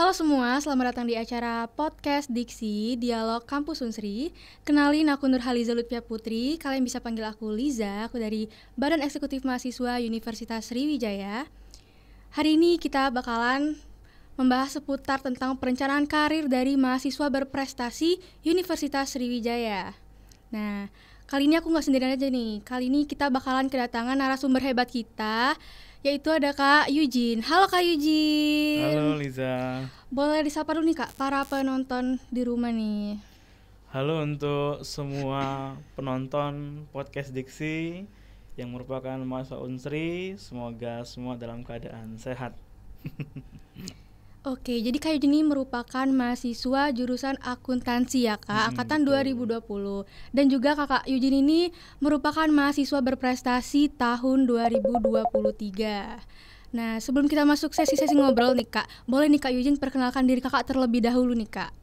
Halo semua, selamat datang di acara podcast Diksi Dialog Kampus Unsri. Kenalin aku Nur Haliza Lutfia Putri. Kalian bisa panggil aku Liza. Aku dari Badan Eksekutif Mahasiswa Universitas Sriwijaya. Hari ini kita bakalan membahas seputar tentang perencanaan karir dari mahasiswa berprestasi Universitas Sriwijaya. Nah, kali ini aku nggak sendirian aja nih. Kali ini kita bakalan kedatangan narasumber hebat kita yaitu ada Kak Yujin. Halo Kak Yujin. Halo Liza. Boleh disapa dulu nih Kak para penonton di rumah nih. Halo untuk semua penonton podcast Diksi yang merupakan mahasiswa Unsri, semoga semua dalam keadaan sehat. Oke, jadi Kak ini merupakan mahasiswa jurusan akuntansi ya Kak, hmm, angkatan 2020. Dan juga Kakak Yudini ini merupakan mahasiswa berprestasi tahun 2023. Nah, sebelum kita masuk sesi-sesi ngobrol nih Kak, boleh nih Kak Yujin perkenalkan diri Kakak terlebih dahulu nih Kak.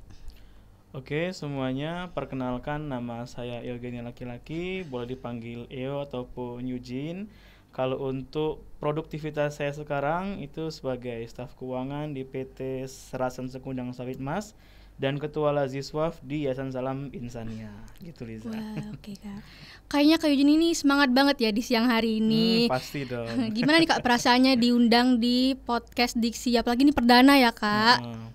Oke, semuanya perkenalkan nama saya Ilgenia laki-laki, boleh dipanggil Eo ataupun Yujin. Kalau untuk produktivitas saya sekarang itu sebagai staf keuangan di PT Serasan Sekundang Sawit Mas dan ketua Laziswaf di Yayasan Salam Insania gitu Liza. Wah, oke okay, Kak. Kayaknya Kak Yujin ini semangat banget ya di siang hari hmm, ini. Hmm, pasti dong. Gimana nih Kak perasaannya diundang di podcast Diksi apalagi ini perdana ya Kak? Hmm.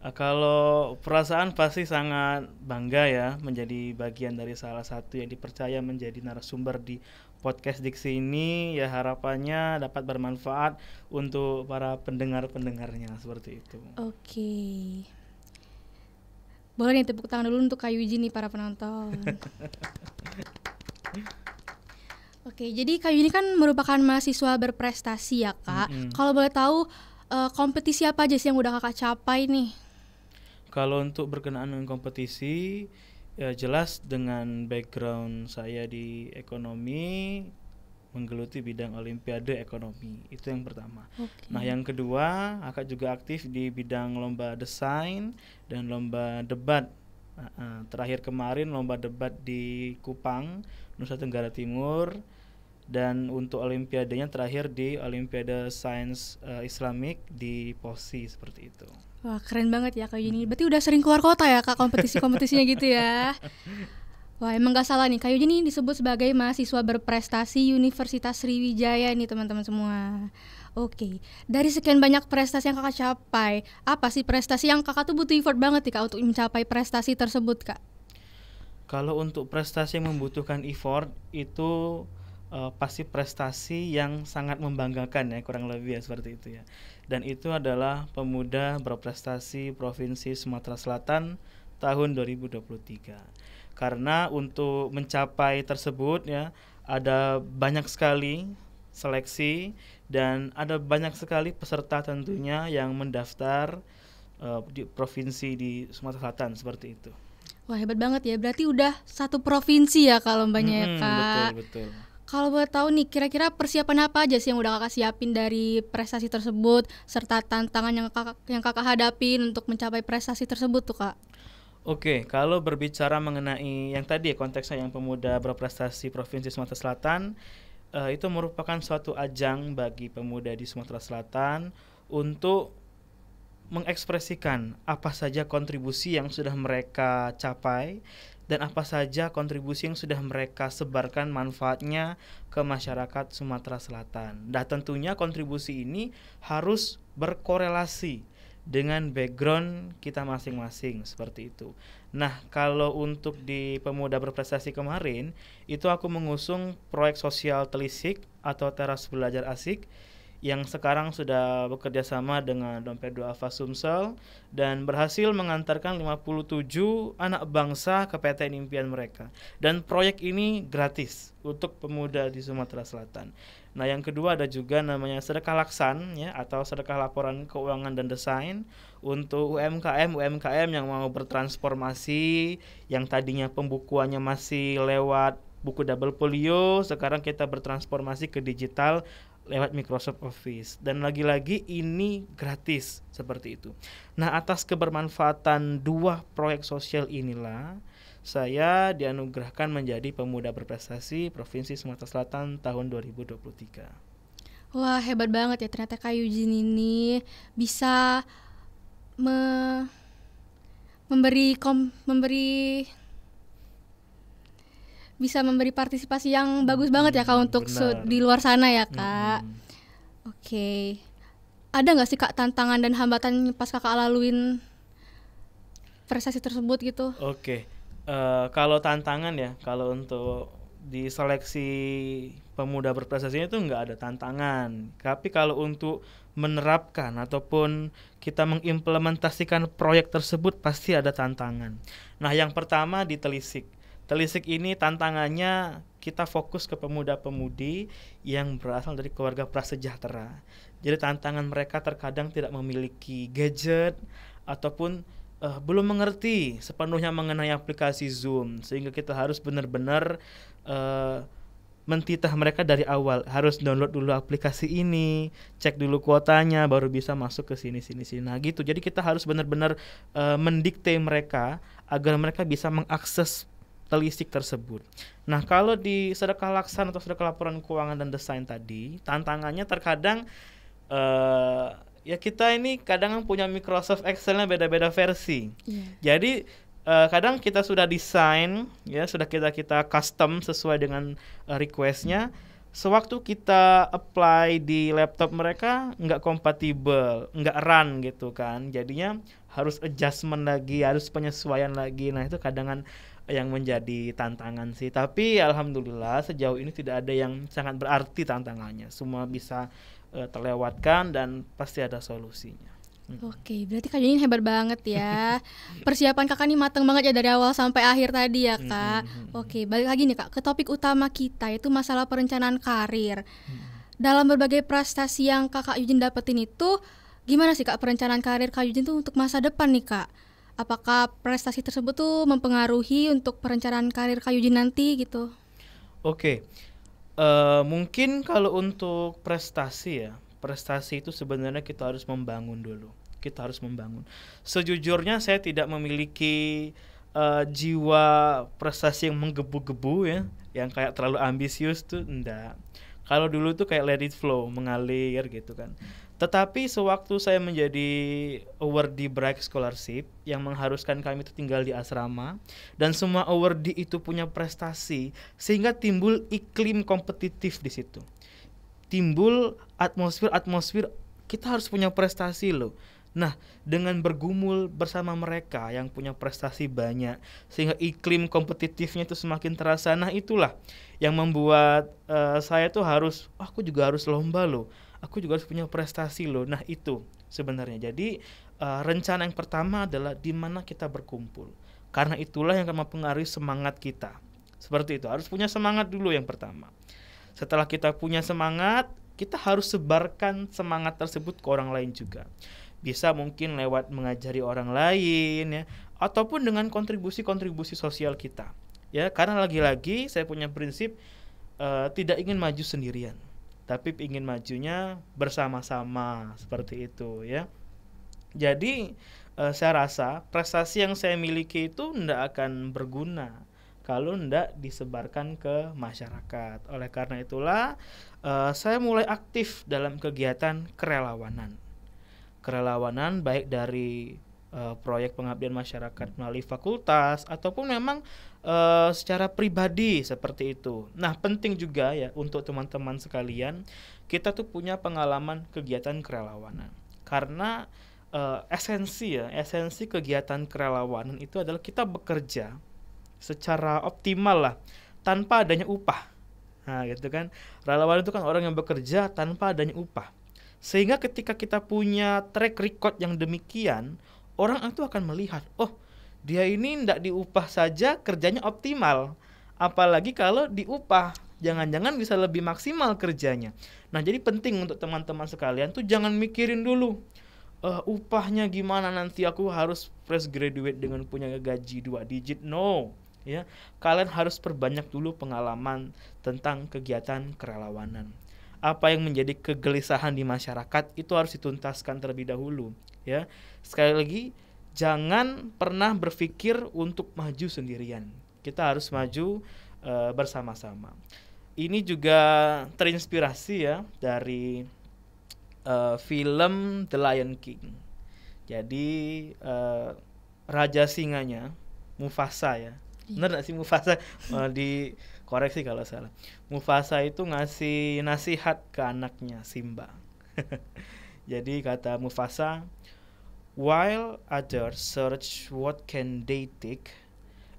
Eh, kalau perasaan pasti sangat bangga ya menjadi bagian dari salah satu yang dipercaya menjadi narasumber di podcast Diksi ini ya harapannya dapat bermanfaat untuk para pendengar-pendengarnya seperti itu. Oke. Okay. Boleh nih tepuk tangan dulu untuk Kayu Yuji nih para penonton. Oke, okay, jadi Kayu ini kan merupakan mahasiswa berprestasi ya, Kak. Mm -hmm. Kalau boleh tahu eh, kompetisi apa aja sih yang udah Kakak capai nih? Kalau untuk berkenaan dengan kompetisi, ya jelas dengan background saya di ekonomi menggeluti bidang olimpiade ekonomi itu yang pertama. Okay. Nah yang kedua akak juga aktif di bidang lomba desain dan lomba debat. terakhir kemarin lomba debat di Kupang Nusa Tenggara Timur dan untuk olimpiadenya terakhir di Olimpiade Sains uh, Islamik di POSI seperti itu. Wah keren banget ya Kak Yuni. Berarti udah sering keluar kota ya Kak kompetisi-kompetisinya gitu ya. Wah emang gak salah nih Kak Yuni disebut sebagai mahasiswa berprestasi Universitas Sriwijaya nih teman-teman semua. Oke, dari sekian banyak prestasi yang kakak capai, apa sih prestasi yang kakak tuh butuh effort banget nih kak untuk mencapai prestasi tersebut kak? Kalau untuk prestasi yang membutuhkan effort itu uh, pasti prestasi yang sangat membanggakan ya kurang lebih ya seperti itu ya. Dan itu adalah pemuda berprestasi Provinsi Sumatera Selatan tahun 2023. Karena untuk mencapai tersebut ya ada banyak sekali seleksi dan ada banyak sekali peserta tentunya yang mendaftar uh, di provinsi di Sumatera Selatan seperti itu. Wah hebat banget ya, berarti udah satu provinsi ya kalau banyak hmm, ya kak. Betul betul. Kalau boleh tahu nih, kira-kira persiapan apa aja sih yang udah kakak siapin dari prestasi tersebut, serta tantangan yang kakak yang kakak hadapin untuk mencapai prestasi tersebut tuh kak? Oke, kalau berbicara mengenai yang tadi ya konteksnya yang pemuda berprestasi Provinsi Sumatera Selatan, uh, itu merupakan suatu ajang bagi pemuda di Sumatera Selatan untuk mengekspresikan apa saja kontribusi yang sudah mereka capai dan apa saja kontribusi yang sudah mereka sebarkan manfaatnya ke masyarakat Sumatera Selatan. Dan nah, tentunya kontribusi ini harus berkorelasi dengan background kita masing-masing seperti itu. Nah, kalau untuk di pemuda berprestasi kemarin itu aku mengusung proyek sosial telisik atau teras belajar asik yang sekarang sudah bekerja sama dengan Dompet Duafa Sumsel dan berhasil mengantarkan 57 anak bangsa ke PTN impian mereka. Dan proyek ini gratis untuk pemuda di Sumatera Selatan. Nah, yang kedua ada juga namanya sedekah laksan ya atau sedekah laporan keuangan dan desain untuk UMKM UMKM yang mau bertransformasi yang tadinya pembukuannya masih lewat buku double polio sekarang kita bertransformasi ke digital lewat Microsoft Office dan lagi-lagi ini gratis seperti itu. Nah, atas kebermanfaatan dua proyek sosial inilah saya dianugerahkan menjadi pemuda berprestasi Provinsi Sumatera Selatan tahun 2023. Wah, hebat banget ya ternyata kayu Jin ini bisa me memberi kom memberi bisa memberi partisipasi yang bagus banget ya kak hmm, untuk di luar sana ya hmm, kak. Hmm. hmm. Oke, okay. ada nggak sih kak tantangan dan hambatan pas kakak laluin prestasi tersebut gitu? Oke, okay. uh, eh, kalau tantangan ya, kalau untuk di seleksi pemuda berprestasi itu nggak ada tantangan. Tapi kalau untuk menerapkan ataupun kita mengimplementasikan proyek tersebut pasti ada tantangan. Nah, yang pertama ditelisik Telisik ini tantangannya kita fokus ke pemuda-pemudi yang berasal dari keluarga prasejahtera. Jadi tantangan mereka terkadang tidak memiliki gadget ataupun uh, belum mengerti sepenuhnya mengenai aplikasi Zoom sehingga kita harus benar-benar uh, mentitah mereka dari awal harus download dulu aplikasi ini cek dulu kuotanya baru bisa masuk ke sini sini sini nah gitu jadi kita harus benar-benar uh, mendikte mereka agar mereka bisa mengakses telisik tersebut. Nah, kalau di sedekah laksan atau sedekah laporan keuangan dan desain tadi, tantangannya terkadang uh, ya kita ini kadang punya Microsoft Excel-nya beda-beda versi. Yeah. Jadi uh, kadang kita sudah desain, ya sudah kita kita custom sesuai dengan uh, eh, requestnya. Sewaktu kita apply di laptop mereka nggak kompatibel, nggak run gitu kan. Jadinya harus adjustment lagi, harus penyesuaian lagi. Nah itu kadang -kadang yang menjadi tantangan sih. Tapi alhamdulillah sejauh ini tidak ada yang sangat berarti tantangannya. Semua bisa uh, terlewatkan dan pasti ada solusinya. Hmm. Oke, berarti Kak Janin hebat banget ya. Persiapan Kakak ini mateng banget ya dari awal sampai akhir tadi ya, hmm, Kak. Hmm, hmm, hmm, Oke, balik lagi nih Kak ke topik utama kita yaitu masalah perencanaan karir. Hmm. Dalam berbagai prestasi yang Kakak Yujin dapetin itu, gimana sih Kak perencanaan karir Kak Yujin tuh untuk masa depan nih, Kak? apakah prestasi tersebut tuh mempengaruhi untuk perencanaan karir Kak Yujin nanti gitu? Oke, okay. uh, eh, mungkin kalau untuk prestasi ya, prestasi itu sebenarnya kita harus membangun dulu. Kita harus membangun. Sejujurnya saya tidak memiliki uh, jiwa prestasi yang menggebu-gebu ya, yang kayak terlalu ambisius tuh enggak. Kalau dulu tuh kayak let it flow, mengalir gitu kan. Tetapi sewaktu saya menjadi awardee break Scholarship yang mengharuskan kami itu tinggal di asrama dan semua awardee itu punya prestasi sehingga timbul iklim kompetitif di situ. Timbul atmosfer-atmosfer kita harus punya prestasi loh. Nah, dengan bergumul bersama mereka yang punya prestasi banyak, sehingga iklim kompetitifnya itu semakin terasa. Nah, itulah yang membuat uh, saya tuh harus, oh, aku juga harus lomba loh aku juga harus punya prestasi loh. Nah, itu sebenarnya. Jadi uh, rencana yang pertama adalah di mana kita berkumpul. Karena itulah yang akan mempengaruhi semangat kita. Seperti itu. Harus punya semangat dulu yang pertama. Setelah kita punya semangat, kita harus sebarkan semangat tersebut ke orang lain juga. Bisa mungkin lewat mengajari orang lain ya ataupun dengan kontribusi-kontribusi sosial kita. Ya, karena lagi-lagi saya punya prinsip uh, tidak ingin maju sendirian tapi ingin majunya bersama-sama seperti itu ya. Jadi eh, saya rasa prestasi yang saya miliki itu tidak akan berguna kalau tidak disebarkan ke masyarakat. Oleh karena itulah eh, saya mulai aktif dalam kegiatan kerelawanan. Kerelawanan baik dari uh, proyek pengabdian masyarakat melalui fakultas ataupun memang uh, secara pribadi seperti itu. Nah, penting juga ya untuk teman-teman sekalian, kita tuh punya pengalaman kegiatan kerelawanan. Karena uh, esensi ya, esensi kegiatan kerelawanan itu adalah kita bekerja secara optimal lah tanpa adanya upah. Nah, gitu kan. Relawan itu kan orang yang bekerja tanpa adanya upah. Sehingga ketika kita punya track record yang demikian, orang itu akan melihat, oh dia ini tidak diupah saja kerjanya optimal, apalagi kalau diupah jangan-jangan bisa lebih maksimal kerjanya. Nah jadi penting untuk teman-teman sekalian tuh jangan mikirin dulu uh, upahnya gimana nanti aku harus fresh graduate dengan punya gaji dua digit. No, ya kalian harus perbanyak dulu pengalaman tentang kegiatan kerelawanan apa yang menjadi kegelisahan di masyarakat itu harus dituntaskan terlebih dahulu ya sekali lagi jangan pernah berpikir untuk maju sendirian. Kita harus maju uh, bersama-sama. Ini juga terinspirasi ya dari uh, film The Lion King. Jadi uh, raja singanya Mufasa ya. Iya. benar gak sih Mufasa uh, di koreksi kalau salah. Mufasa itu ngasih nasihat ke anaknya Simba. Jadi kata Mufasa, While others search what can they take,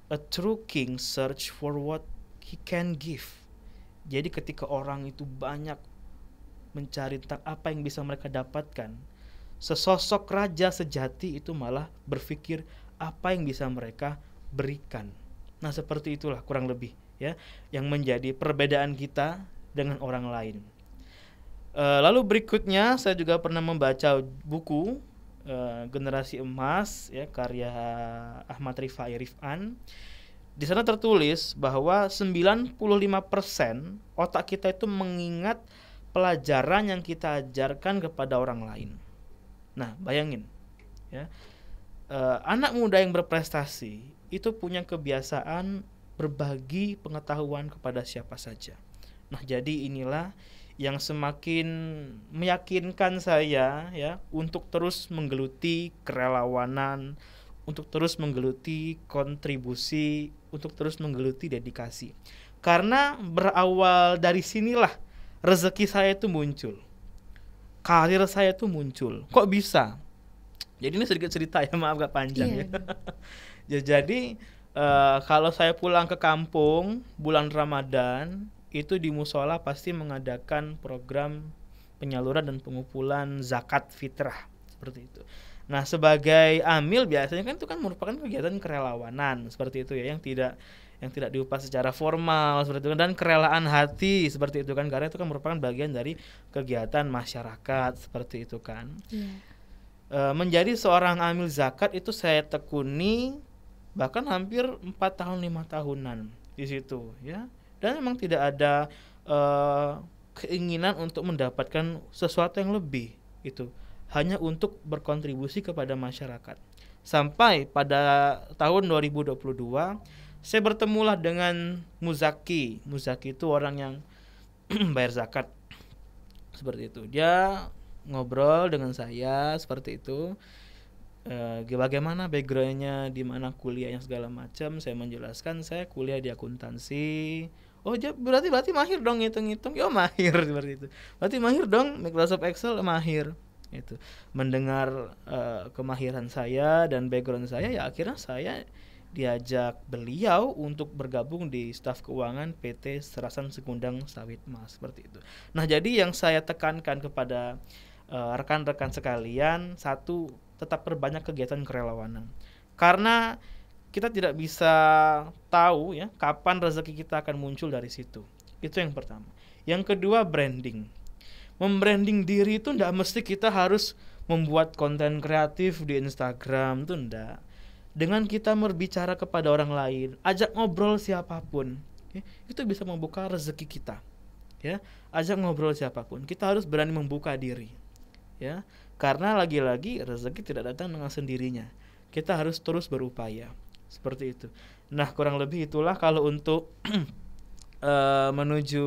a true king search for what he can give. Jadi ketika orang itu banyak mencari tentang apa yang bisa mereka dapatkan, sesosok raja sejati itu malah berpikir apa yang bisa mereka berikan. Nah, seperti itulah kurang lebih ya yang menjadi perbedaan kita dengan orang lain. Eh, lalu berikutnya saya juga pernah membaca buku Eh, generasi emas ya karya Ahmad Rifai Rifan di sana tertulis bahwa 95% otak kita itu mengingat pelajaran yang kita ajarkan kepada orang lain. Nah, bayangin ya. E, anak muda yang berprestasi itu punya kebiasaan berbagi pengetahuan kepada siapa saja. Nah, jadi inilah yang semakin meyakinkan saya ya untuk terus menggeluti kerelawanan, untuk terus menggeluti kontribusi, untuk terus menggeluti dedikasi. Karena berawal dari sinilah rezeki saya itu muncul. Karir saya itu muncul. Kok bisa? Jadi ini sedikit cerita ya, maaf gak panjang yeah. ya. ya jadi uh, kalau saya pulang ke kampung bulan Ramadan itu di musola pasti mengadakan program penyaluran dan pengumpulan zakat fitrah seperti itu. Nah, sebagai amil biasanya kan itu kan merupakan kegiatan kerelawanan seperti itu ya yang tidak yang tidak diupas secara formal seperti itu kan. dan kerelaan hati seperti itu kan karena itu kan merupakan bagian dari kegiatan masyarakat seperti itu kan. Yeah. E, menjadi seorang amil zakat itu saya tekuni bahkan hampir 4 tahun lima tahunan di situ ya dan memang tidak ada uh, keinginan untuk mendapatkan sesuatu yang lebih itu hanya untuk berkontribusi kepada masyarakat sampai pada tahun 2022 saya bertemulah dengan Muzaki Muzaki itu orang yang bayar zakat seperti itu dia ngobrol dengan saya seperti itu e, bagaimana backgroundnya di mana kuliahnya segala macam saya menjelaskan saya kuliah di akuntansi Oh ya berarti berarti mahir dong ngitung-ngitung. Yo mahir seperti itu. Berarti mahir dong Microsoft Excel mahir itu mendengar uh, kemahiran saya dan background saya ya akhirnya saya diajak beliau untuk bergabung di staf keuangan PT Serasan Sekundang Sawit Mas seperti itu. Nah jadi yang saya tekankan kepada rekan eh, rekan-rekan sekalian satu tetap perbanyak kegiatan kerelawanan karena kita tidak bisa tahu ya kapan rezeki kita akan muncul dari situ. Itu yang pertama. Yang kedua branding. Membranding diri itu tidak mesti kita harus membuat konten kreatif di Instagram itu ndak. Dengan kita berbicara kepada orang lain, ajak ngobrol siapapun, ya, itu bisa membuka rezeki kita. Ya, ajak ngobrol siapapun. Kita harus berani membuka diri. Ya, karena lagi-lagi rezeki tidak datang dengan sendirinya. Kita harus terus berupaya seperti itu. Nah, kurang lebih itulah kalau untuk uh, menuju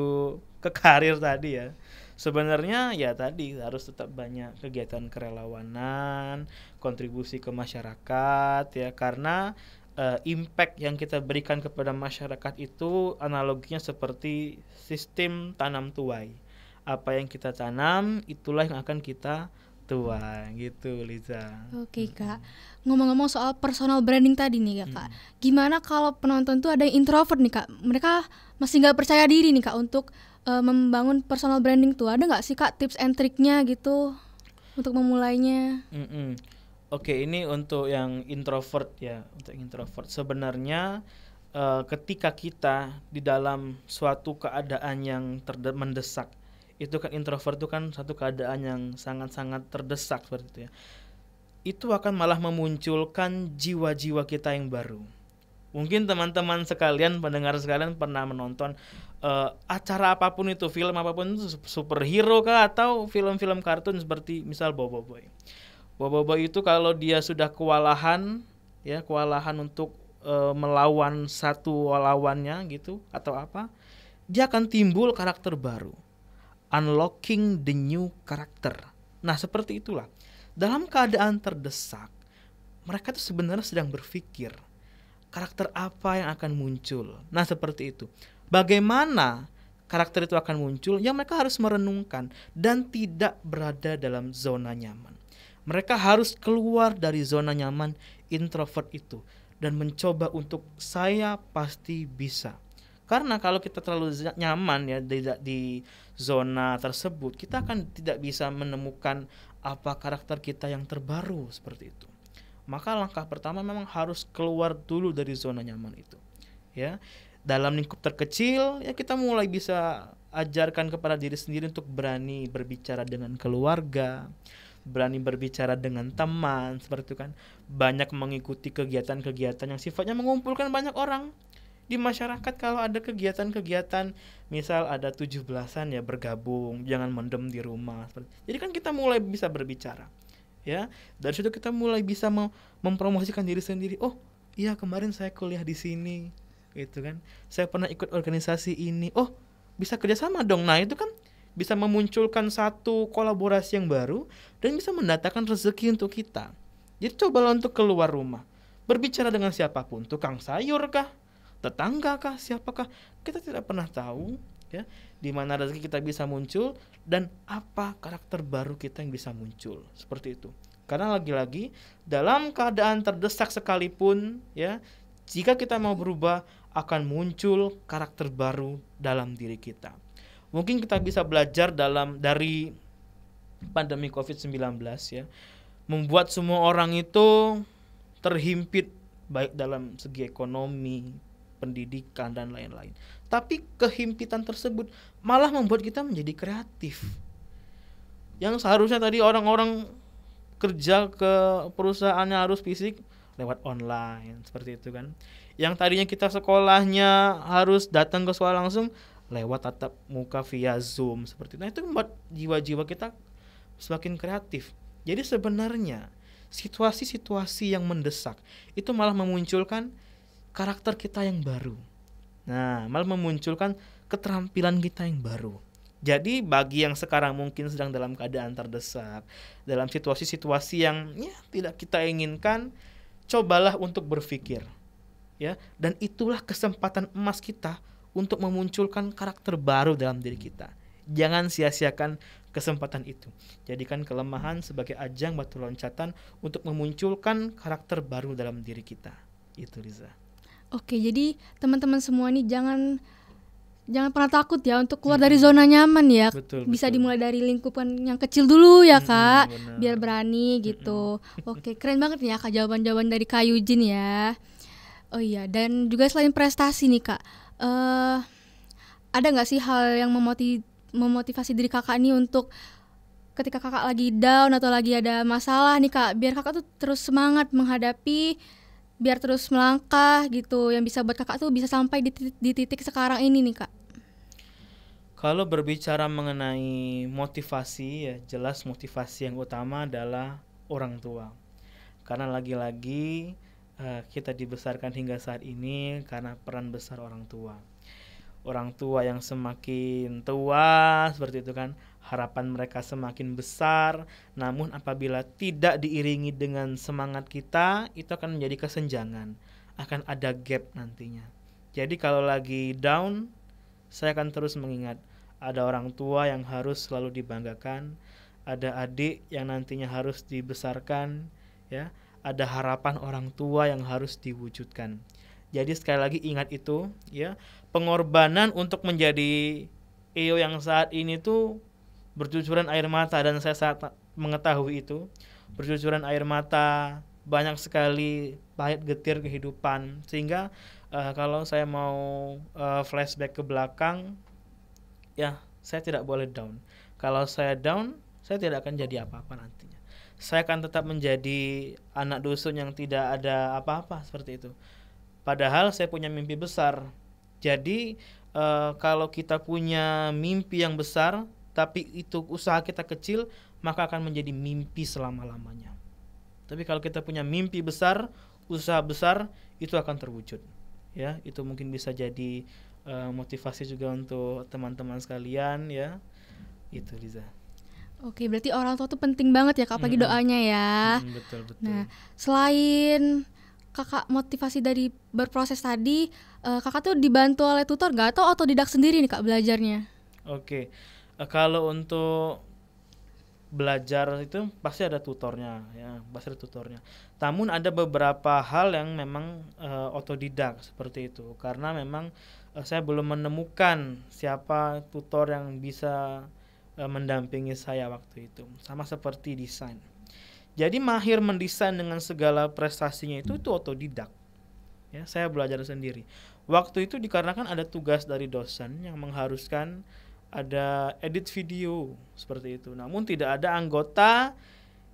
ke karir tadi ya. Sebenarnya ya tadi harus tetap banyak kegiatan kerelawanan, kontribusi ke masyarakat ya karena uh, impact yang kita berikan kepada masyarakat itu analoginya seperti sistem tanam tuai. Apa yang kita tanam itulah yang akan kita tua gitu Liza. Oke kak, ngomong-ngomong soal personal branding tadi nih kak, hmm. gimana kalau penonton tuh ada yang introvert nih kak, mereka masih nggak percaya diri nih kak untuk uh, membangun personal branding tuh ada nggak sih kak tips and triknya gitu untuk memulainya? Mm -mm. Oke ini untuk yang introvert ya, untuk introvert sebenarnya uh, ketika kita di dalam suatu keadaan yang mendesak itu kan introvert itu kan satu keadaan yang sangat-sangat terdesak seperti itu ya itu akan malah memunculkan jiwa-jiwa kita yang baru mungkin teman-teman sekalian pendengar sekalian pernah menonton uh, acara apapun itu film apapun itu superhero kah atau film-film kartun seperti misal Bobo Boy Bobo Boy itu kalau dia sudah kewalahan ya kewalahan untuk uh, melawan satu lawannya gitu atau apa dia akan timbul karakter baru unlocking the new character. Nah, seperti itulah. Dalam keadaan terdesak, mereka tuh sebenarnya sedang berpikir karakter apa yang akan muncul. Nah, seperti itu. Bagaimana karakter itu akan muncul? Yang mereka harus merenungkan dan tidak berada dalam zona nyaman. Mereka harus keluar dari zona nyaman introvert itu dan mencoba untuk saya pasti bisa. Karena kalau kita terlalu nyaman ya di, di zona tersebut, kita akan tidak bisa menemukan apa karakter kita yang terbaru seperti itu. Maka langkah pertama memang harus keluar dulu dari zona nyaman itu. Ya. Dalam lingkup terkecil ya kita mulai bisa ajarkan kepada diri sendiri untuk berani berbicara dengan keluarga, berani berbicara dengan teman, seperti itu kan. Banyak mengikuti kegiatan-kegiatan yang sifatnya mengumpulkan banyak orang di masyarakat kalau ada kegiatan-kegiatan misal ada tujuh belasan ya bergabung jangan mendem di rumah jadi kan kita mulai bisa berbicara ya dari situ kita mulai bisa mem mempromosikan diri sendiri oh iya kemarin saya kuliah di sini gitu kan saya pernah ikut organisasi ini oh bisa kerjasama dong nah itu kan bisa memunculkan satu kolaborasi yang baru dan bisa mendatangkan rezeki untuk kita jadi cobalah untuk keluar rumah berbicara dengan siapapun tukang sayur kah tetangga kah siapakah kita tidak pernah tahu ya di mana rezeki kita bisa muncul dan apa karakter baru kita yang bisa muncul seperti itu karena lagi-lagi dalam keadaan terdesak sekalipun ya jika kita mau berubah akan muncul karakter baru dalam diri kita mungkin kita bisa belajar dalam dari pandemi Covid-19 ya membuat semua orang itu terhimpit baik dalam segi ekonomi pendidikan dan lain-lain. Tapi kehimpitan tersebut malah membuat kita menjadi kreatif. Yang seharusnya tadi orang-orang kerja ke perusahaannya harus fisik lewat online seperti itu kan. Yang tadinya kita sekolahnya harus datang ke sekolah langsung lewat tatap muka via Zoom seperti itu. Nah, itu membuat jiwa-jiwa kita semakin kreatif. Jadi sebenarnya situasi-situasi yang mendesak itu malah memunculkan karakter kita yang baru. Nah, malah memunculkan keterampilan kita yang baru. Jadi bagi yang sekarang mungkin sedang dalam keadaan terdesak, dalam situasi-situasi yang ya tidak kita inginkan, cobalah untuk berpikir. Ya, dan itulah kesempatan emas kita untuk memunculkan karakter baru dalam diri kita. Jangan sia-siakan kesempatan itu. Jadikan kelemahan sebagai ajang batu loncatan untuk memunculkan karakter baru dalam diri kita. Itu Riza. Oke, jadi teman-teman semua nih jangan jangan pernah takut ya untuk keluar hmm. dari zona nyaman ya. Betul, Bisa betul. dimulai dari lingkupan yang kecil dulu ya, hmm, Kak, benar. biar berani gitu. Hmm. Oke, keren banget nih ya Kak jawaban-jawaban dari Kak Yujin ya. Oh iya, dan juga selain prestasi nih, Kak. uh, ada nggak sih hal yang memotiv memotivasi diri Kakak nih untuk ketika Kakak lagi down atau lagi ada masalah nih, Kak, biar Kakak tuh terus semangat menghadapi biar terus melangkah gitu yang bisa buat kakak tuh bisa sampai di titik, di titik sekarang ini nih kak kalau berbicara mengenai motivasi ya jelas motivasi yang utama adalah orang tua karena lagi-lagi uh, kita dibesarkan hingga saat ini karena peran besar orang tua orang tua yang semakin tua seperti itu kan harapan mereka semakin besar. Namun apabila tidak diiringi dengan semangat kita, itu akan menjadi kesenjangan, akan ada gap nantinya. Jadi kalau lagi down, saya akan terus mengingat ada orang tua yang harus selalu dibanggakan, ada adik yang nantinya harus dibesarkan, ya, ada harapan orang tua yang harus diwujudkan. Jadi sekali lagi ingat itu, ya, pengorbanan untuk menjadi EO yang saat ini tuh bercucuran air mata dan saya saat mengetahui itu bercucuran air mata banyak sekali pahit getir kehidupan sehingga uh, kalau saya mau uh, flashback ke belakang ya saya tidak boleh down kalau saya down saya tidak akan jadi apa-apa nantinya saya akan tetap menjadi anak dusun yang tidak ada apa-apa seperti itu padahal saya punya mimpi besar jadi uh, kalau kita punya mimpi yang besar tapi itu usaha kita kecil, maka akan menjadi mimpi selama-lamanya. Tapi kalau kita punya mimpi besar, usaha besar, itu akan terwujud. Ya, itu mungkin bisa jadi uh, motivasi juga untuk teman-teman sekalian ya. Itu Liza. Oke, berarti orang tua itu penting banget ya kak pagi -hmm. doanya ya. Hmm, betul betul. Nah, selain kakak motivasi dari berproses tadi, uh, kakak tuh dibantu oleh tutor nggak atau otodidak sendiri nih kak belajarnya? Oke, Eh, kalau untuk belajar itu pasti ada tutornya ya pasti ada tutornya namun ada beberapa hal yang memang uh, otodidak seperti itu karena memang uh, saya belum menemukan siapa tutor yang bisa uh, mendampingi saya waktu itu sama seperti desain jadi mahir mendesain dengan segala prestasinya itu itu otodidak ya saya belajar sendiri waktu itu dikarenakan ada tugas dari dosen yang mengharuskan ada edit video seperti itu. Namun tidak ada anggota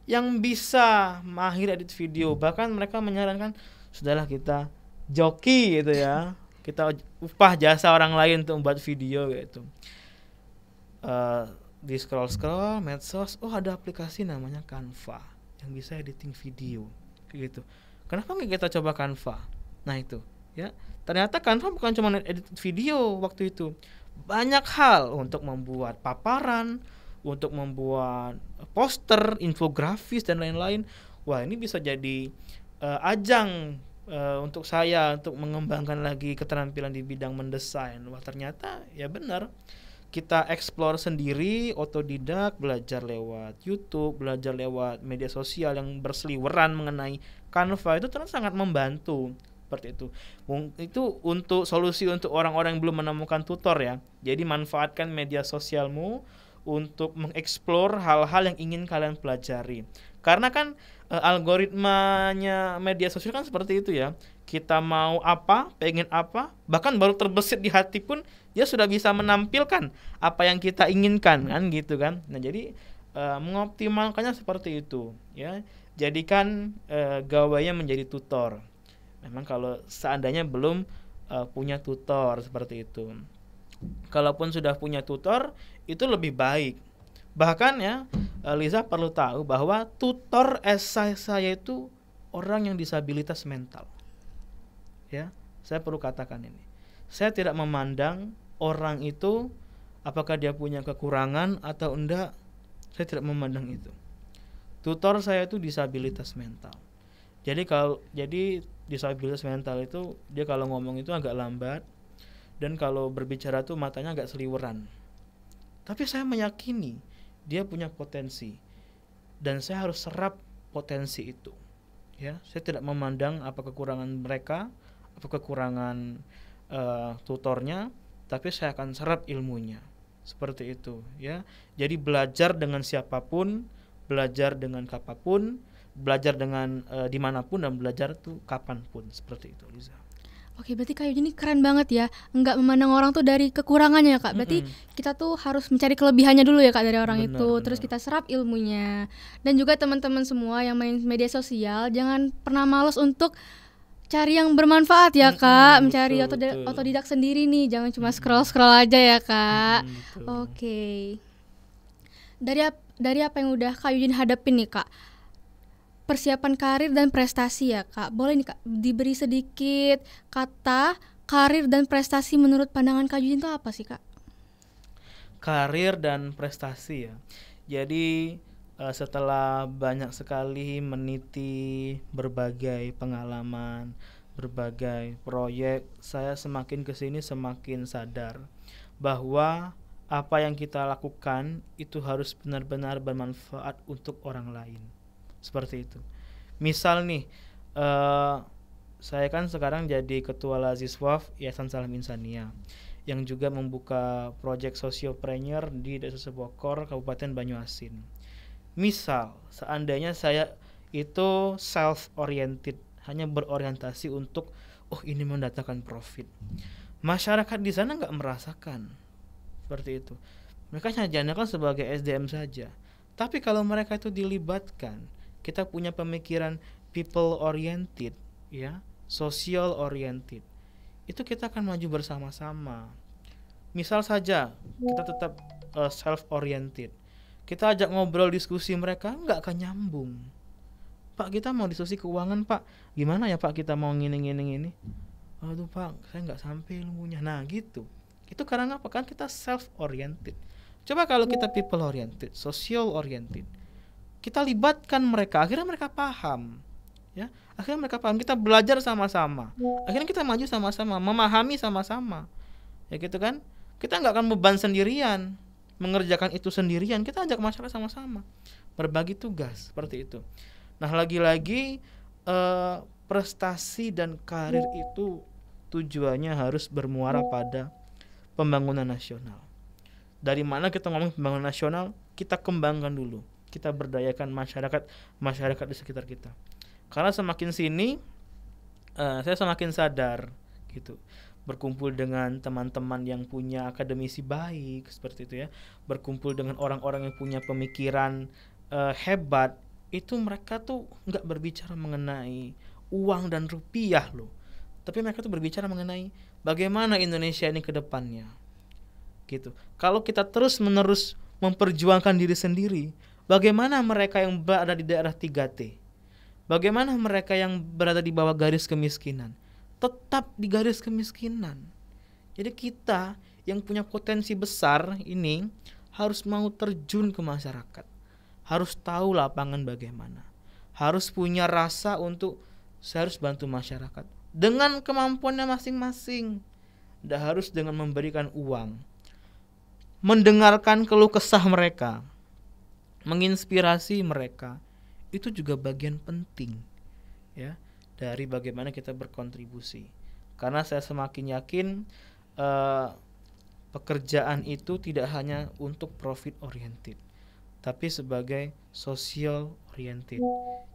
yang bisa mahir edit video. Bahkan mereka menyarankan sudahlah kita joki gitu ya. Kita upah jasa orang lain untuk membuat video gitu. Uh, di scroll scroll medsos, oh ada aplikasi namanya Canva yang bisa editing video gitu. Kenapa nggak kita coba Canva? Nah itu ya. Ternyata Canva bukan cuma edit video waktu itu banyak hal untuk membuat paparan, untuk membuat poster, infografis dan lain-lain. Wah, ini bisa jadi uh, ajang uh, untuk saya untuk mengembangkan lagi keterampilan di bidang mendesain. Wah, ternyata ya benar. Kita explore sendiri, otodidak, belajar lewat YouTube, belajar lewat media sosial yang berseliweran mengenai Canva itu ternyata sangat membantu seperti itu. Itu untuk solusi untuk orang-orang yang belum menemukan tutor ya. Jadi manfaatkan media sosialmu untuk mengeksplor hal-hal yang ingin kalian pelajari. Karena kan e, algoritmanya media sosial kan seperti itu ya. Kita mau apa, pengen apa, bahkan baru terbesit di hati pun dia sudah bisa menampilkan apa yang kita inginkan kan gitu kan. Nah, jadi e, mengoptimalkannya seperti itu ya. Jadikan e, gawainya menjadi tutor. Memang kalau seandainya belum uh, punya tutor seperti itu. Kalaupun sudah punya tutor, itu lebih baik. Bahkan ya, eh, Liza perlu tahu bahwa tutor esai saya itu orang yang disabilitas mental. Ya, saya perlu katakan ini. Saya tidak memandang orang itu apakah dia punya kekurangan atau enggak. Saya tidak memandang itu. Tutor saya itu disabilitas mental. Jadi kalau jadi disabilitas mental itu dia kalau ngomong itu agak lambat dan kalau berbicara tuh matanya agak seliweran. Tapi saya meyakini dia punya potensi dan saya harus serap potensi itu. Ya, saya tidak memandang apa kekurangan mereka, apa kekurangan uh, tutornya, tapi saya akan serap ilmunya. Seperti itu, ya. Jadi belajar dengan siapapun, belajar dengan kapapun, belajar dengan uh, dimanapun dan belajar tuh kapanpun seperti itu Liza. Oke, berarti Kak ini keren banget ya. nggak memandang orang tuh dari kekurangannya ya, Kak. Berarti mm -hmm. kita tuh harus mencari kelebihannya dulu ya, Kak, dari orang bener, itu. Bener. Terus kita serap ilmunya. Dan juga teman-teman semua yang main media sosial, jangan pernah malas untuk cari yang bermanfaat ya, Kak. Mm -hmm, Mencari betul, otodidak, betul. otodidak sendiri nih, jangan cuma scroll-scroll aja ya, Kak. Mm, -hmm, Oke. Dari dari apa yang udah Kak Yudin hadapin nih, Kak? persiapan karir dan prestasi ya kak. Boleh nih kak diberi sedikit kata karir dan prestasi menurut pandangan kak Jujin itu apa sih kak? Karir dan prestasi ya. Jadi uh, setelah banyak sekali meniti berbagai pengalaman, berbagai proyek, saya semakin kesini semakin sadar bahwa apa yang kita lakukan itu harus benar-benar bermanfaat untuk orang lain seperti itu misal nih uh, saya kan sekarang jadi ketua Laziswaf Yayasan Salam Insania yang juga membuka proyek sosiopreneur di Desa Sebokor Kabupaten Banyuasin. Misal seandainya saya itu self oriented, hanya berorientasi untuk oh ini mendatangkan profit. Masyarakat di sana nggak merasakan seperti itu. Mereka hanya kan sebagai SDM saja. Tapi kalau mereka itu dilibatkan, kita punya pemikiran people oriented ya social oriented itu kita akan maju bersama-sama misal saja kita tetap uh, eh, self oriented kita ajak ngobrol diskusi mereka nggak akan nyambung pak kita mau diskusi keuangan pak gimana ya pak kita mau ngini ngini ini. aduh pak saya nggak sampai ilmunya nah gitu itu karena apa kan kita self oriented coba kalau kita people oriented social oriented kita libatkan mereka akhirnya mereka paham ya akhirnya mereka paham kita belajar sama-sama akhirnya kita maju sama-sama memahami sama-sama ya gitu kan kita nggak akan beban sendirian mengerjakan itu sendirian kita ajak masyarakat sama-sama berbagi tugas seperti itu nah lagi-lagi eh, prestasi dan karir itu tujuannya harus bermuara pada pembangunan nasional dari mana kita ngomong pembangunan nasional kita kembangkan dulu kita berdayakan masyarakat masyarakat di sekitar kita. Karena semakin sini uh, saya semakin sadar gitu berkumpul dengan teman-teman yang punya akademisi baik seperti itu ya berkumpul dengan orang-orang yang punya pemikiran uh, hebat itu mereka tuh nggak berbicara mengenai uang dan rupiah loh tapi mereka tuh berbicara mengenai bagaimana Indonesia ini ke depannya gitu kalau kita terus menerus memperjuangkan diri sendiri Bagaimana mereka yang berada di daerah 3T? Bagaimana mereka yang berada di bawah garis kemiskinan? Tetap di garis kemiskinan. Jadi kita yang punya potensi besar ini harus mau terjun ke masyarakat. Harus tahu lapangan bagaimana. Harus punya rasa untuk saya harus bantu masyarakat dengan kemampuannya masing-masing. Tidak harus dengan memberikan uang. Mendengarkan keluh kesah mereka menginspirasi mereka itu juga bagian penting ya dari bagaimana kita berkontribusi karena saya semakin yakin uh, pekerjaan itu tidak hanya untuk profit oriented tapi sebagai social oriented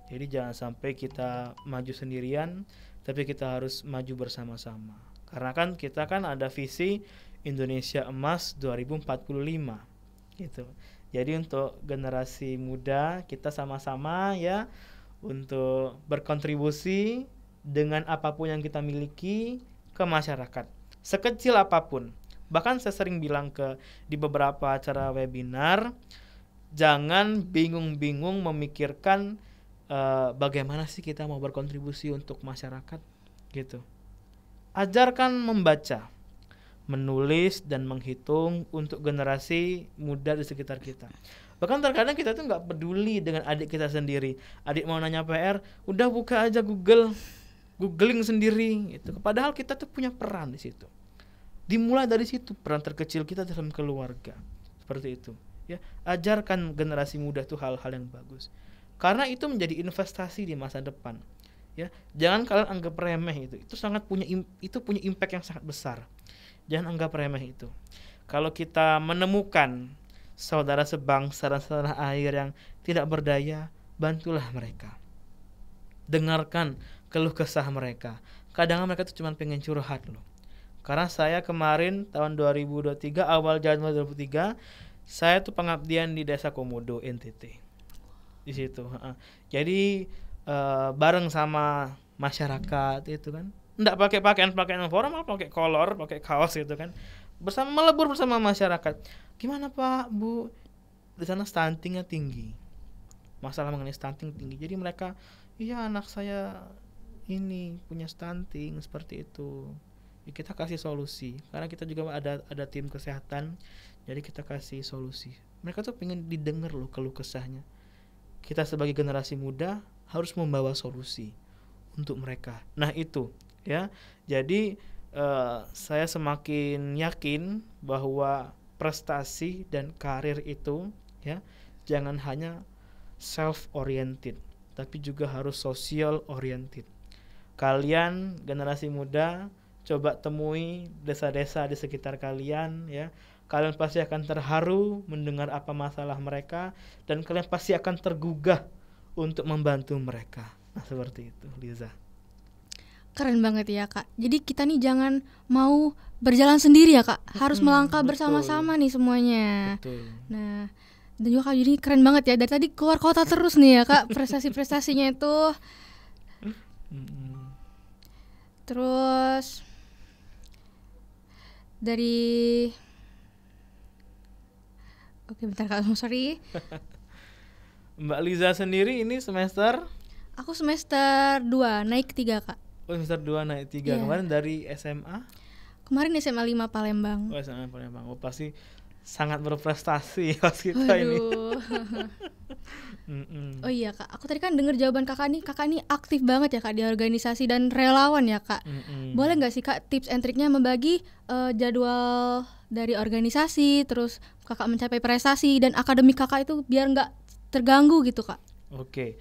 jadi jangan sampai kita maju sendirian tapi kita harus maju bersama-sama karena kan kita kan ada visi Indonesia Emas 2045 gitu jadi untuk generasi muda kita sama-sama ya untuk berkontribusi dengan apapun yang kita miliki ke masyarakat. Sekecil apapun. Bahkan saya sering bilang ke di beberapa acara webinar, jangan bingung-bingung memikirkan uh, bagaimana sih kita mau berkontribusi untuk masyarakat gitu. Ajarkan membaca menulis dan menghitung untuk generasi muda di sekitar kita. Bahkan terkadang kita tuh nggak peduli dengan adik kita sendiri. Adik mau nanya PR, udah buka aja Google, googling sendiri. Gitu. Padahal kita tuh punya peran di situ. Dimulai dari situ peran terkecil kita dalam keluarga, seperti itu. Ya, ajarkan generasi muda tuh hal-hal yang bagus. Karena itu menjadi investasi di masa depan. Ya, jangan kalian anggap remeh itu. Itu sangat punya itu punya impact yang sangat besar Jangan anggap remeh itu. Kalau kita menemukan saudara sebangsa dan saudara air yang tidak berdaya, bantulah mereka. Dengarkan keluh kesah mereka. Kadang mereka tuh cuma pengen curhat loh. Karena saya kemarin tahun 2023 awal Januari 2023 saya tuh pengabdian di desa Komodo NTT di situ. Jadi eh, bareng sama masyarakat itu kan nggak pakai pakaian pakaian formal pakai kolor pakai kaos gitu kan bersama melebur bersama masyarakat gimana pak bu di sana stuntingnya tinggi masalah mengenai stunting tinggi jadi mereka iya anak saya ini punya stunting seperti itu ya, kita kasih solusi karena kita juga ada ada tim kesehatan jadi kita kasih solusi mereka tuh pengen didengar loh keluh kesahnya kita sebagai generasi muda harus membawa solusi untuk mereka nah itu ya. Jadi uh, saya semakin yakin bahwa prestasi dan karir itu ya jangan hanya self oriented tapi juga harus social oriented. Kalian generasi muda coba temui desa-desa di sekitar kalian ya. Kalian pasti akan terharu mendengar apa masalah mereka dan kalian pasti akan tergugah untuk membantu mereka. Nah, seperti itu, Liza. Keren banget ya kak. Jadi kita nih jangan mau berjalan sendiri ya kak. Harus hmm, melangkah bersama-sama nih semuanya. Betul. Nah dan juga kak jadi keren banget ya. Dari tadi keluar kota terus nih ya kak. Prestasi-prestasinya itu. Terus dari Oke bentar kak, oh, sorry. Mbak Liza sendiri ini semester? Aku semester 2, naik 3 kak. Oh semester 2 naik 3 yeah. Kemarin dari SMA? Kemarin SMA 5 Palembang Oh SMA Palembang Oh pasti sangat berprestasi pas kita Aduh. ini Oh iya kak Aku tadi kan dengar jawaban kakak nih Kakak nih aktif banget ya kak Di organisasi dan relawan ya kak mm Boleh nggak sih kak tips and triknya membagi uh, jadwal dari organisasi Terus kakak mencapai prestasi Dan akademik kakak itu biar nggak terganggu gitu kak Oke okay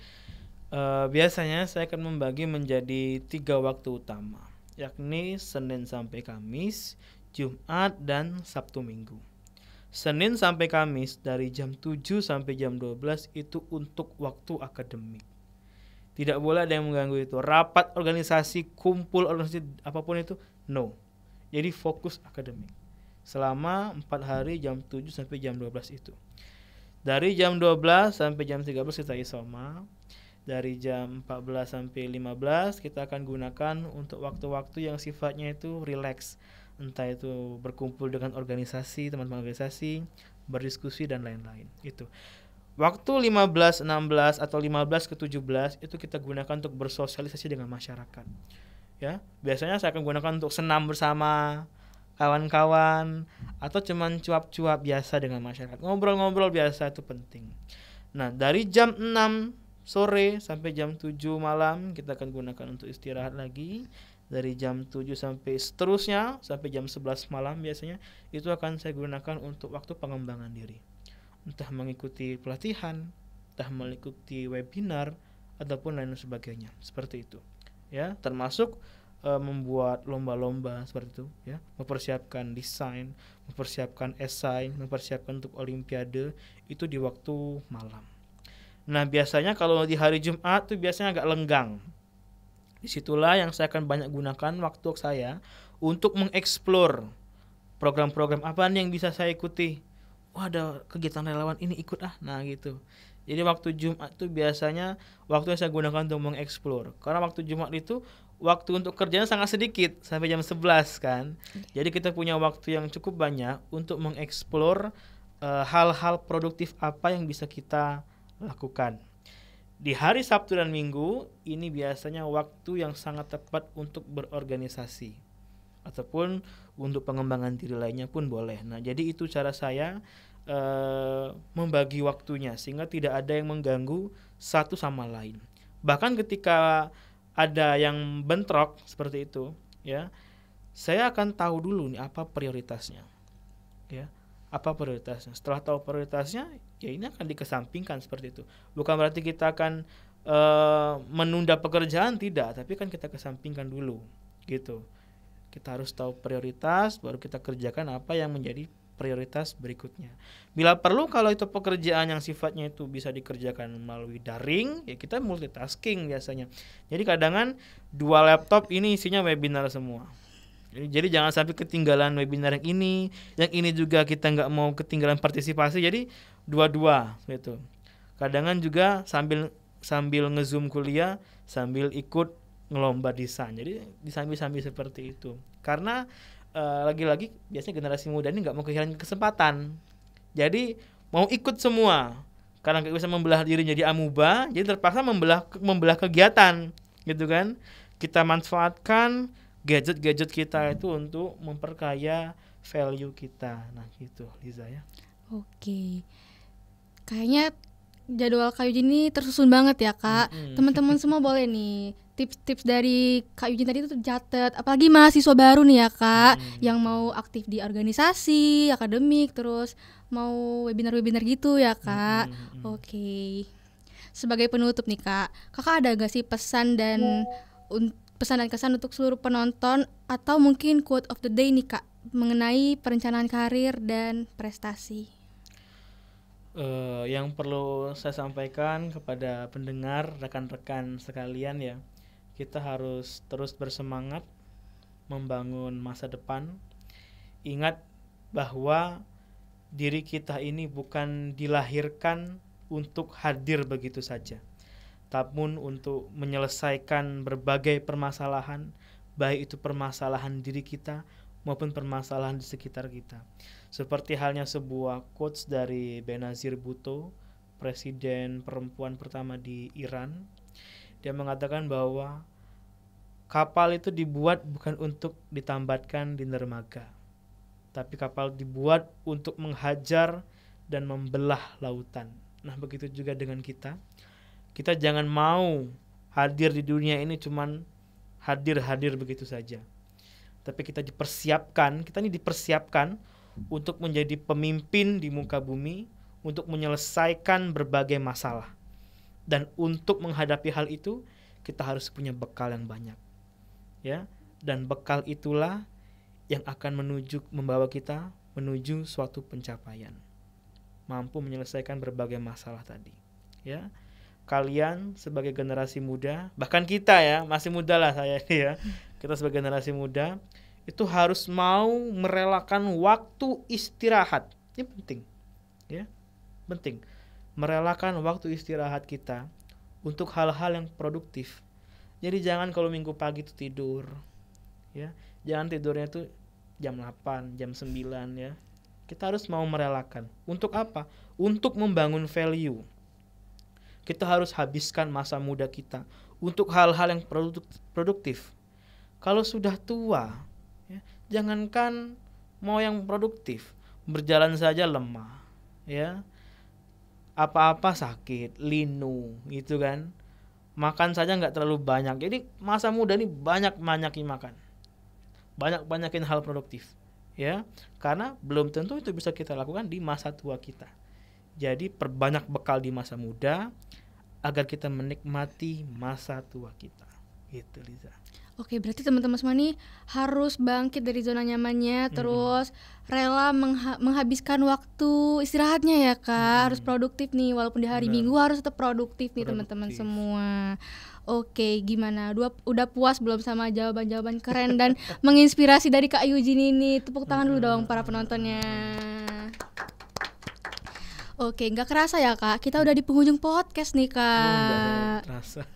Eh, biasanya saya akan membagi menjadi tiga waktu utama, yakni Senin sampai Kamis, Jumat, dan Sabtu Minggu. Senin sampai Kamis dari jam 7 sampai jam 12 itu untuk waktu akademik. Tidak boleh ada yang mengganggu itu. Rapat organisasi, kumpul organisasi apapun itu, no. Jadi fokus akademik. Selama 4 hari jam 7 sampai jam 12 itu. Dari jam 12 sampai jam 13 kita isoma dari jam 14 sampai 15 kita akan gunakan untuk waktu-waktu yang sifatnya itu relax entah itu berkumpul dengan organisasi teman-teman organisasi berdiskusi dan lain-lain itu waktu 15 16 atau 15 ke 17 itu kita gunakan untuk bersosialisasi dengan masyarakat ya biasanya saya akan gunakan untuk senam bersama kawan-kawan atau cuman cuap-cuap biasa dengan masyarakat ngobrol-ngobrol biasa itu penting nah dari jam 6 sore sampai jam 7 malam kita akan gunakan untuk istirahat lagi dari jam 7 sampai seterusnya sampai jam 11 malam biasanya itu akan saya gunakan untuk waktu pengembangan diri entah mengikuti pelatihan entah mengikuti webinar ataupun lain sebagainya seperti itu ya termasuk e, membuat lomba-lomba seperti itu ya mempersiapkan desain mempersiapkan esai mempersiapkan untuk olimpiade itu di waktu malam Nah biasanya kalau di hari Jumat tuh biasanya agak lenggang. Disitulah yang saya akan banyak gunakan waktu saya untuk mengeksplor program-program apa nih yang bisa saya ikuti. Wah ada kegiatan relawan ini ikut ah, nah gitu. Jadi waktu Jumat tuh biasanya waktu yang saya gunakan untuk mengeksplor. Karena waktu Jumat itu waktu untuk kerjanya sangat sedikit sampai jam 11 kan. Jadi kita punya waktu yang cukup banyak untuk mengeksplor uh, eh, hal -hal produktif apa yang bisa kita lakukan. Di hari Sabtu dan Minggu, ini biasanya waktu yang sangat tepat untuk berorganisasi ataupun untuk pengembangan diri lainnya pun boleh. Nah, jadi itu cara saya uh, membagi waktunya sehingga tidak ada yang mengganggu satu sama lain. Bahkan ketika ada yang bentrok seperti itu, ya, saya akan tahu dulu nih apa prioritasnya. Ya, apa prioritasnya. Setelah tahu prioritasnya, ya ini akan dikesampingkan seperti itu. Bukan berarti kita akan uh, menunda pekerjaan tidak, tapi kan kita kesampingkan dulu gitu. Kita harus tahu prioritas baru kita kerjakan apa yang menjadi prioritas berikutnya. Bila perlu kalau itu pekerjaan yang sifatnya itu bisa dikerjakan melalui daring, ya kita multitasking biasanya. Jadi kadang dua laptop ini isinya webinar semua jadi jangan sampai ketinggalan webinar yang ini, yang ini juga kita nggak mau ketinggalan partisipasi. Jadi dua-dua gitu. Kadangan juga sambil sambil ngezoom kuliah, sambil ikut ngelomba desain. Jadi sambil-sambil seperti itu. Karena eh, lagi-lagi uh, biasanya generasi muda ini nggak mau kehilangan kesempatan. Jadi mau ikut semua karena nggak bisa membelah diri jadi amuba, jadi terpaksa membelah membelah kegiatan gitu kan. Kita manfaatkan gadget-gadget kita itu untuk memperkaya value kita. Nah, gitu Liza ya. Oke. Kayaknya jadwal Kak Yujin ini tersusun banget ya, Kak. Teman-teman semua boleh nih tips-tips dari Kak Yujin tadi itu tercatat apalagi mahasiswa baru nih ya Kak hmm. yang mau aktif di organisasi akademik terus mau webinar-webinar gitu ya Kak hmm. oke okay. sebagai penutup nih Kak Kakak ada gak sih pesan dan hmm. Ya. untuk pesan dan kesan untuk seluruh penonton atau mungkin quote of the day nih kak mengenai perencanaan karir dan prestasi. Uh, yang perlu saya sampaikan kepada pendengar rekan-rekan sekalian ya, kita harus terus bersemangat membangun masa depan. Ingat bahwa diri kita ini bukan dilahirkan untuk hadir begitu saja namun untuk menyelesaikan berbagai permasalahan, baik itu permasalahan diri kita maupun permasalahan di sekitar kita. Seperti halnya sebuah quotes dari Benazir Bhutto, presiden perempuan pertama di Iran. Dia mengatakan bahwa kapal itu dibuat bukan untuk ditambatkan di dermaga, tapi kapal dibuat untuk menghajar dan membelah lautan. Nah, begitu juga dengan kita kita jangan mau hadir di dunia ini cuman hadir-hadir begitu saja. Tapi kita dipersiapkan, kita ini dipersiapkan untuk menjadi pemimpin di muka bumi, untuk menyelesaikan berbagai masalah. Dan untuk menghadapi hal itu, kita harus punya bekal yang banyak. Ya, dan bekal itulah yang akan menuju membawa kita menuju suatu pencapaian. Mampu menyelesaikan berbagai masalah tadi. Ya kalian sebagai generasi muda, bahkan kita ya, masih muda lah saya ini ya. Kita sebagai generasi muda itu harus mau merelakan waktu istirahat. Ini penting. Ya. Penting. Merelakan waktu istirahat kita untuk hal-hal yang produktif. Jadi jangan kalau minggu pagi itu tidur. Ya. Jangan tidurnya tuh jam 8, jam 9 ya. Kita harus mau merelakan. Untuk apa? Untuk membangun value kita harus habiskan masa muda kita untuk hal-hal yang produktif. Kalau sudah tua, ya, jangankan mau yang produktif, berjalan saja lemah, ya. Apa-apa sakit, linu, gitu kan. Makan saja nggak terlalu banyak. Jadi masa muda ini banyak-banyakin makan. Banyak-banyakin hal produktif, ya. Karena belum tentu itu bisa kita lakukan di masa tua kita. Jadi perbanyak bekal di masa muda agar kita menikmati masa tua kita. Gitu Liza. Oke, berarti teman-teman semua nih harus bangkit dari zona nyamannya, hmm. terus rela mengha menghabiskan waktu istirahatnya ya kak, hmm. harus produktif nih, walaupun di hari Bener. minggu harus tetap produktif nih teman-teman semua. Oke, gimana? Dua, udah puas belum sama jawaban-jawaban keren dan menginspirasi dari kak Yujin ini? Tepuk tangan hmm. dulu dong para penontonnya. Oke, nggak kerasa ya kak, kita udah di penghujung podcast nih iya, kak. Kerasa.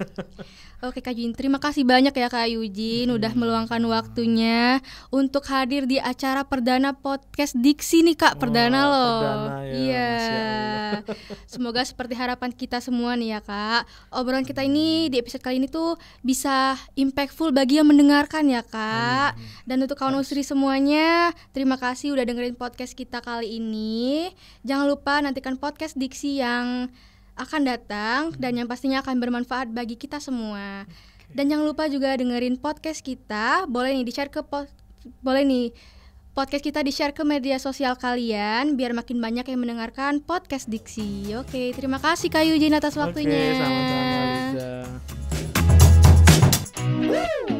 Oke kak Yujin, terima kasih banyak ya kak Yujin hmm. udah meluangkan waktunya untuk hadir di acara perdana podcast Diksi nih kak, perdana oh, loh. Perdana ya. Iya. Semoga seperti harapan kita semua nih ya kak, obrolan kita ini di episode kali ini tuh bisa impactful bagi yang mendengarkan ya kak. Dan untuk kawan usri semuanya, terima kasih udah dengerin podcast kita kali ini. Jangan lupa nanti mendengarkan podcast Diksi yang akan datang hmm. dan yang pastinya akan bermanfaat bagi kita semua. Dan jangan lupa juga dengerin podcast kita. Boleh nih di-share ke boleh nih podcast kita di-share ke media sosial kalian biar makin banyak yang mendengarkan podcast Diksi. Oke, terima kasih Kayu Jin atas waktunya. Oke, sama-sama